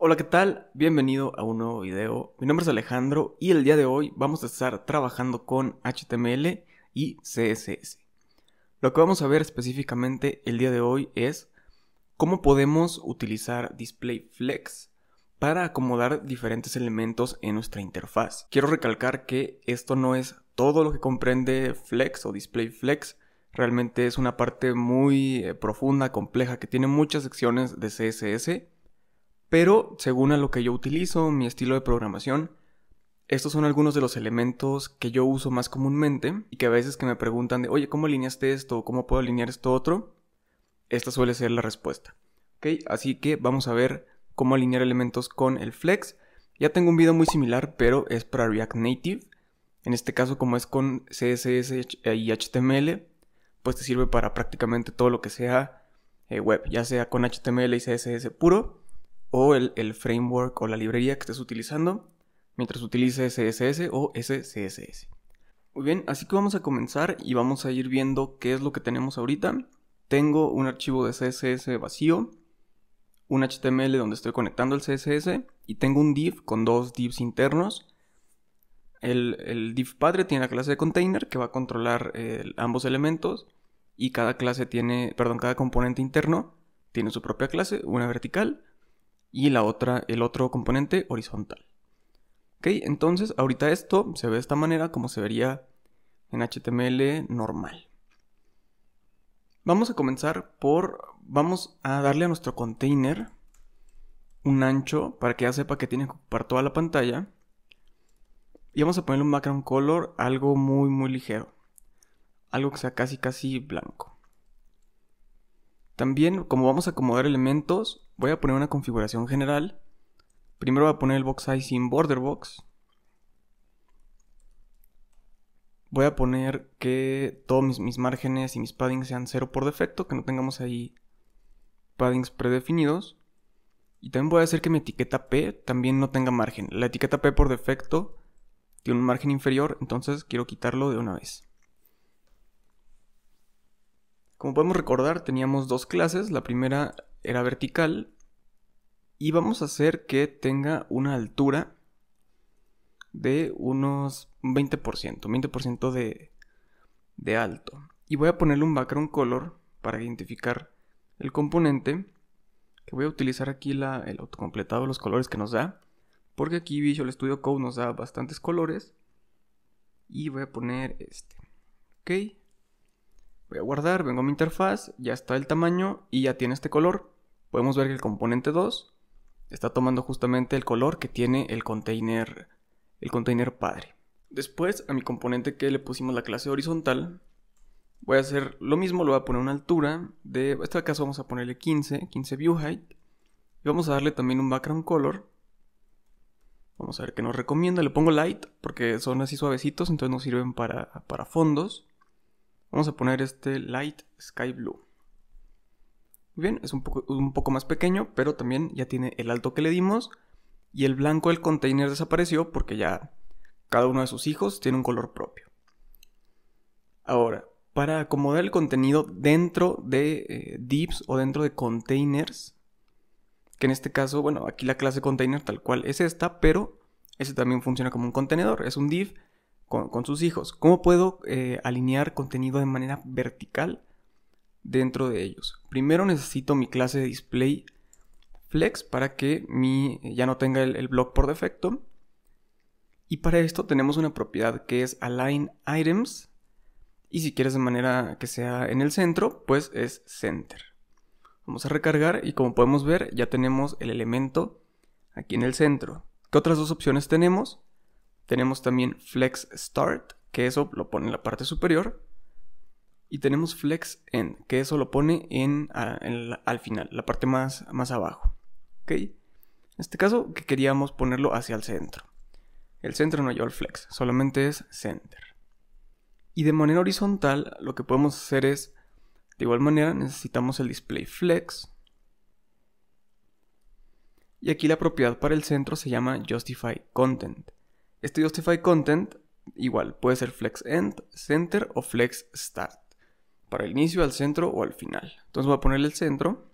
Hola, ¿qué tal? Bienvenido a un nuevo video. Mi nombre es Alejandro y el día de hoy vamos a estar trabajando con HTML y CSS. Lo que vamos a ver específicamente el día de hoy es cómo podemos utilizar Display Flex para acomodar diferentes elementos en nuestra interfaz. Quiero recalcar que esto no es todo lo que comprende Flex o Display Flex, realmente es una parte muy eh, profunda, compleja, que tiene muchas secciones de CSS pero según a lo que yo utilizo, mi estilo de programación, estos son algunos de los elementos que yo uso más comúnmente y que a veces que me preguntan de, oye, ¿cómo alineaste esto? ¿Cómo puedo alinear esto otro? Esta suele ser la respuesta. Así que vamos a ver cómo alinear elementos con el flex. Ya tengo un video muy similar, pero es para React Native. En este caso, como es con CSS y HTML, pues te sirve para prácticamente todo lo que sea eh, web, ya sea con HTML y CSS puro o el, framework o la librería que estés utilizando mientras utilices CSS o SCSS. Muy bien, así que vamos a comenzar y vamos a ir viendo qué es lo que tenemos ahorita. Tengo un archivo de CSS vacío, un HTML donde estoy conectando el CSS y tengo un div con dos divs internos. El, div padre tiene la clase de container que va a controlar ambos elementos y cada clase tiene, perdón, cada componente interno tiene su propia clase, una vertical y la otra, el otro componente horizontal. Ok, entonces ahorita esto se ve de esta manera como se vería en HTML normal. Vamos a comenzar por, vamos a darle a nuestro container un ancho para que ya sepa que tiene que ocupar toda la pantalla. Y vamos a ponerle un background color, algo muy muy ligero. Algo que sea casi casi blanco. También, como vamos a acomodar elementos, voy a poner una configuración general. Primero voy a poner el box size sin border box. Voy a poner que todos mis, mis márgenes y mis paddings sean cero por defecto, que no tengamos ahí paddings predefinidos. Y también voy a hacer que mi etiqueta P también no tenga margen. La etiqueta P por defecto tiene un margen inferior, entonces quiero quitarlo de una vez. Como podemos recordar, teníamos dos clases. La primera era vertical y vamos a hacer que tenga una altura de unos 20%, 20% de, de alto. Y voy a ponerle un background color para identificar el componente. Que voy a utilizar aquí la, el autocompletado, los colores que nos da. Porque aquí Visual Studio Code nos da bastantes colores. Y voy a poner este. Ok voy a guardar, vengo a mi interfaz, ya está el tamaño y ya tiene este color. Podemos ver que el componente 2 está tomando justamente el color que tiene el container, el container padre. Después, a mi componente que le pusimos la clase horizontal, voy a hacer lo mismo, lo voy a poner una altura de, en este caso vamos a ponerle 15, 15 view height, y vamos a darle también un background color. Vamos a ver qué nos recomienda, le pongo light porque son así suavecitos, entonces nos sirven para, para fondos. Vamos a poner este Light Sky Blue. Muy bien, es un poco, más pequeño, pero también ya tiene el alto que le dimos. Y el blanco del container desapareció porque ya cada uno de sus hijos tiene un color propio. Ahora, para acomodar el contenido dentro de eh, divs o dentro de containers, que en este caso, bueno, aquí la clase container tal cual es esta, pero ese también funciona como un contenedor, es un div con, sus hijos. ¿Cómo puedo eh, alinear contenido de manera vertical dentro de ellos? Primero necesito mi clase de display flex para que mi, eh, ya no tenga el, el blog por defecto. Y para esto tenemos una propiedad que es align items. Y si quieres de manera que sea en el centro, pues es center. Vamos a recargar y como podemos ver ya tenemos el elemento aquí en el centro. ¿Qué otras dos opciones tenemos? Tenemos también flex start, que eso lo pone en la parte superior. Y tenemos flex end, que eso lo pone en, al final, la parte más, más abajo. En este caso, que queríamos ponerlo hacia el centro. El centro no lleva el flex, solamente es center. Y de manera horizontal, lo que podemos hacer es, de igual manera, necesitamos el display flex. Y aquí la propiedad para el centro se llama justify content. Este justify content igual puede ser flex end, center o flex start. Para el inicio, al centro o al final. Entonces voy a ponerle el centro.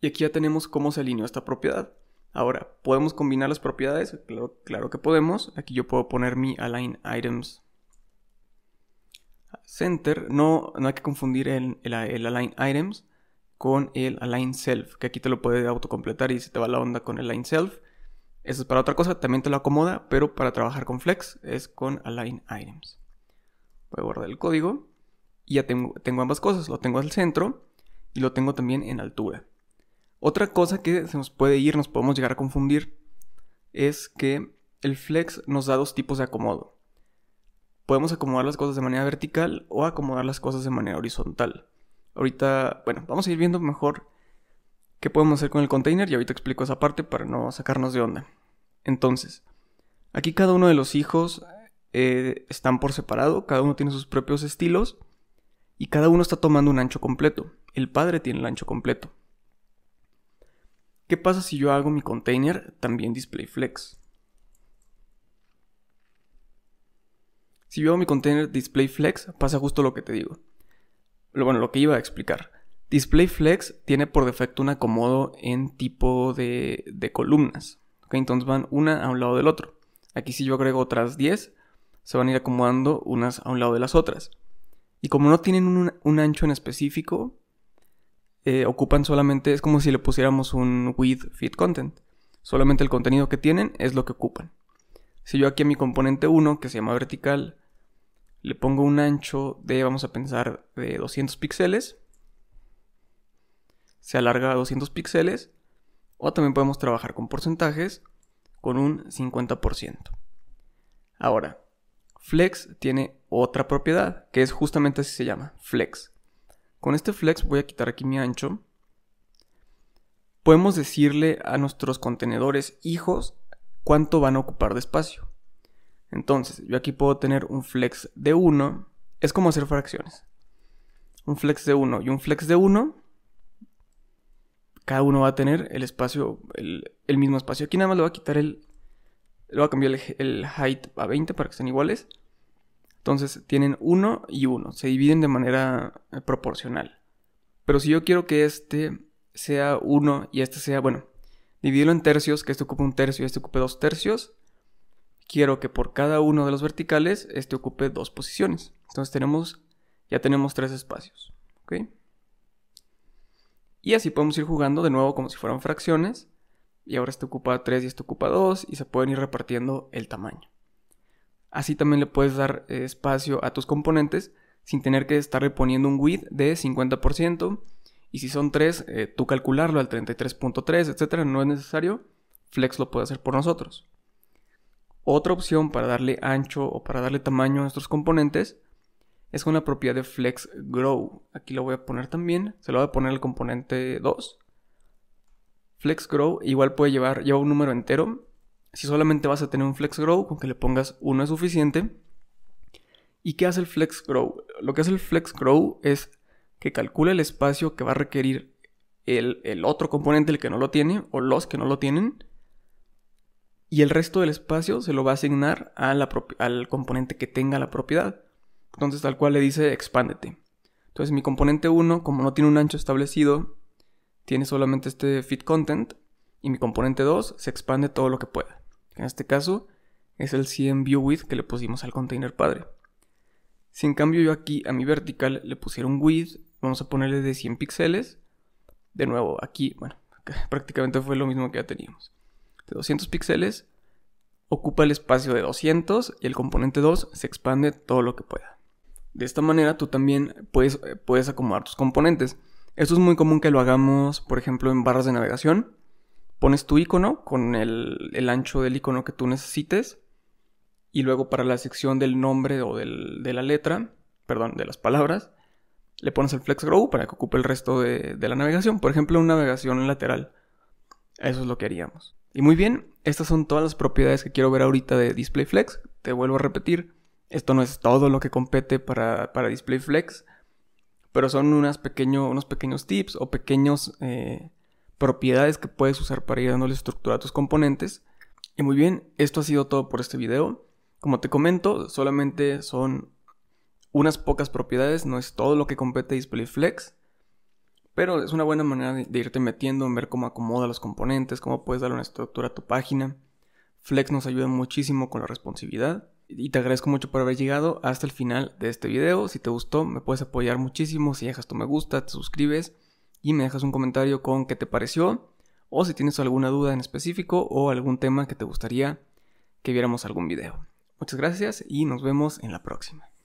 Y aquí ya tenemos cómo se alineó esta propiedad. Ahora, ¿podemos combinar las propiedades? Claro, que podemos. Aquí yo puedo poner mi align items center. No, no hay que confundir el, el, el align items con el align self, que aquí te lo puede autocompletar y se te va la onda con el align self. Eso es para otra cosa, también te lo acomoda, pero para trabajar con Flex es con Align Items. Voy a guardar el código y ya tengo, ambas cosas, lo tengo al centro y lo tengo también en altura. Otra cosa que se nos puede ir, nos podemos llegar a confundir, es que el flex nos da dos tipos de acomodo. Podemos acomodar las cosas de manera vertical o acomodar las cosas de manera horizontal. Ahorita, bueno, vamos a ir viendo mejor qué podemos hacer con el container y ahorita explico esa parte para no sacarnos de onda. Entonces, aquí cada uno de los hijos eh, están por separado, cada uno tiene sus propios estilos y cada uno está tomando un ancho completo. El padre tiene el ancho completo. ¿Qué pasa si yo hago mi container también display flex? Si yo hago mi container display flex, pasa justo lo que te digo. bueno, lo que iba a explicar. Display flex tiene por defecto un acomodo en tipo de columnas. Ok, entonces van una a un lado del otro. Aquí si yo agrego otras 10, se van a ir acomodando unas a un lado de las otras. Y como no tienen un, ancho en específico, eh, ocupan solamente, es como si le pusiéramos un width fit content. Solamente el contenido que tienen es lo que ocupan. Si yo aquí a mi componente 1, que se llama vertical, le pongo un ancho de, vamos a pensar, de 200 píxeles, se alarga a 200 píxeles o también podemos trabajar con porcentajes con un 50%. Ahora, flex tiene otra propiedad, que es justamente así se llama, flex. Con este flex voy a quitar aquí mi ancho. Podemos decirle a nuestros contenedores hijos cuánto van a ocupar de espacio. Entonces, yo aquí puedo tener un flex de 1, es como hacer fracciones. Un flex de 1 y un flex de 1 cada uno va a tener el espacio, el, mismo espacio. Aquí nada más le voy a quitar el, le voy a cambiar el, height a 20 para que sean iguales. Entonces tienen 1 y 1, se dividen de manera eh, proporcional. Pero si yo quiero que este sea 1 y este sea, bueno, dividirlo en tercios, que este ocupe un tercio y este ocupe dos tercios, quiero que por cada uno de los verticales este ocupe dos posiciones. Entonces tenemos, ya tenemos tres espacios. ¿ok? Y así podemos ir jugando de nuevo como si fueran fracciones. Y ahora este ocupa 3 y este ocupa 2 y se pueden ir repartiendo el tamaño. Así también le puedes dar eh, espacio a tus componentes sin tener que estar reponiendo un width de 50%. Y si son 3, eh, tú calcularlo al 33.3, etcétera, no es necesario. Flex lo puede hacer por nosotros. Otra opción para darle ancho o para darle tamaño a nuestros componentes es una propiedad de flex grow. Aquí lo voy a poner también. Se lo voy a poner el componente 2. Flex grow igual puede llevar, lleva un número entero. Si solamente vas a tener un flex grow, con que le pongas 1 es suficiente. ¿Y qué hace el flex grow? Lo que hace el flex grow es que calcula el espacio que va a requerir el, otro componente, el que no lo tiene, o los que no lo tienen. Y el resto del espacio se lo va a asignar al componente que tenga la propiedad. Entonces tal cual le dice expándete. Entonces mi componente 1, como no tiene un ancho establecido, tiene solamente este fit content y mi componente 2 se expande todo lo que pueda. En este caso es el 100 view width que le pusimos al container padre. Si en cambio yo aquí a mi vertical le pusiera un width, vamos a ponerle de 100 píxeles. De nuevo, aquí, bueno, prácticamente fue lo mismo que ya teníamos. De 200 píxeles ocupa el espacio de 200 y el componente 2 se expande todo lo que pueda. De esta manera tú también puedes, eh, puedes acomodar tus componentes. Esto es muy común que lo hagamos, por ejemplo, en barras de navegación. Pones tu icono con el, ancho del icono que tú necesites. Y luego para la sección del nombre o de la letra, perdón, de las palabras, le pones el flex grow para que ocupe el resto de, la navegación. Por ejemplo, una navegación lateral. Eso es lo que haríamos. Y muy bien, estas son todas las propiedades que quiero ver ahorita de Display Flex. Te vuelvo a repetir, esto no es todo lo que compete para, DisplayFlex, Display Flex, pero son unos pequeños tips o pequeñas eh, propiedades que puedes usar para ir dándole estructura a tus componentes. Y muy bien, esto ha sido todo por este video. Como te comento, solamente son unas pocas propiedades, no es todo lo que compete Display Flex, pero es una buena manera de irte metiendo en ver cómo acomoda los componentes, cómo puedes darle una estructura a tu página. Flex nos ayuda muchísimo con la responsividad y te agradezco mucho por haber llegado hasta el final de este video. Si te gustó, me puedes apoyar muchísimo si dejas tu me gusta, te suscribes y me dejas un comentario con qué te pareció o si tienes alguna duda en específico o algún tema que te gustaría que viéramos algún video. Muchas gracias y nos vemos en la próxima.